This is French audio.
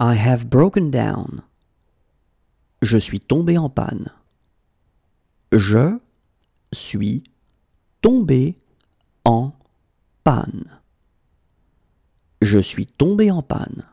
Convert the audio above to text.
I have broken down. Je suis tombé en panne. Je suis tombé en panne. Je suis tombé en panne.